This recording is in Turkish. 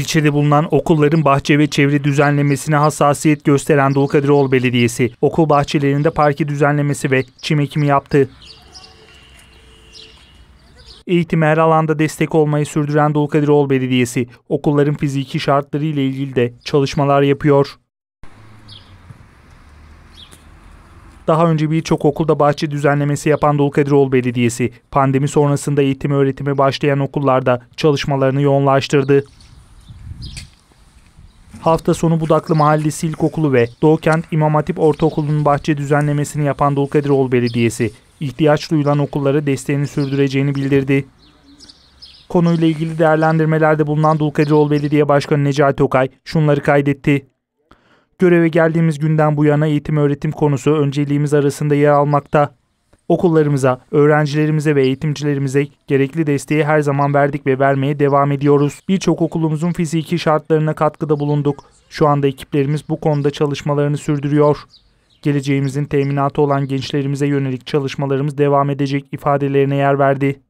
İlçede bulunan okulların bahçe ve çevre düzenlemesine hassasiyet gösteren Dulkadiroğlu Belediyesi, okul bahçelerinde parke düzenlemesi ve çim ekimi yaptı. Eğitime her alanda destek olmayı sürdüren Dulkadiroğlu Belediyesi, okulların fiziki şartları ile ilgili de çalışmalar yapıyor. Daha önce birçok okulda bahçe düzenlemesi yapan Dulkadiroğlu Belediyesi, pandemi sonrasında eğitim öğretimi başlayan okullarda çalışmalarını yoğunlaştırdı. Hafta sonu Budaklı Mahallesi İlkokulu ve Doğukent İmam Hatip Ortaokulu'nun bahçe düzenlemesini yapan Dolkadiroğlu Belediyesi, ihtiyaç duyulan okullara desteğini sürdüreceğini bildirdi. Konuyla ilgili değerlendirmelerde bulunan Dulkadiroğlu Belediye Başkanı Necati Okay şunları kaydetti. Göreve geldiğimiz günden bu yana eğitim öğretim konusu önceliğimiz arasında yer almakta. Okullarımıza, öğrencilerimize ve eğitimcilerimize gerekli desteği her zaman verdik ve vermeye devam ediyoruz. Birçok okulumuzun fiziki şartlarına katkıda bulunduk. Şu anda ekiplerimiz bu konuda çalışmalarını sürdürüyor. Geleceğimizin teminatı olan gençlerimize yönelik çalışmalarımız devam edecek ifadelerine yer verdi.